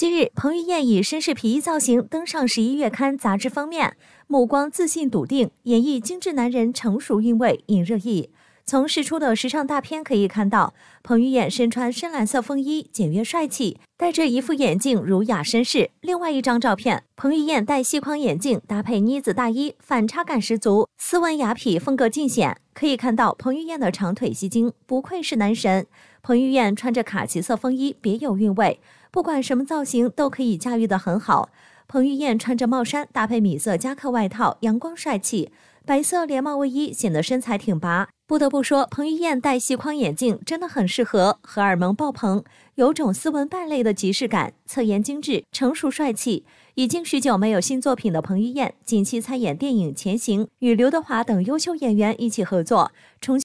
近日，彭于晏以绅士皮衣造型登上《十一月刊》杂志封面，目光自信笃定，演绎精致男人成熟韵味，引热议。从释出的时尚大片可以看到，彭于晏身穿深蓝色风衣，简约帅气，戴着一副眼镜，儒雅绅士。另外一张照片，彭于晏戴细框眼镜，搭配呢子大衣，反差感十足，斯文雅痞风格尽显。可以看到彭于晏的长腿吸睛，不愧是男神。彭于晏穿着卡其色风衣，别有韵味，不管什么造型都可以驾驭的很好。彭于晏穿着帽衫，搭配米色夹克外套，阳光帅气。白色连帽卫衣显得身材挺拔，不得不说，彭于晏戴细框眼镜真的很适合，荷尔蒙爆棚，有种斯文败类的即视感，侧颜精致，成熟帅气。已经许久没有新作品的彭于晏，近期参演电影《前行》，与刘德华等优秀演员一起合作，重。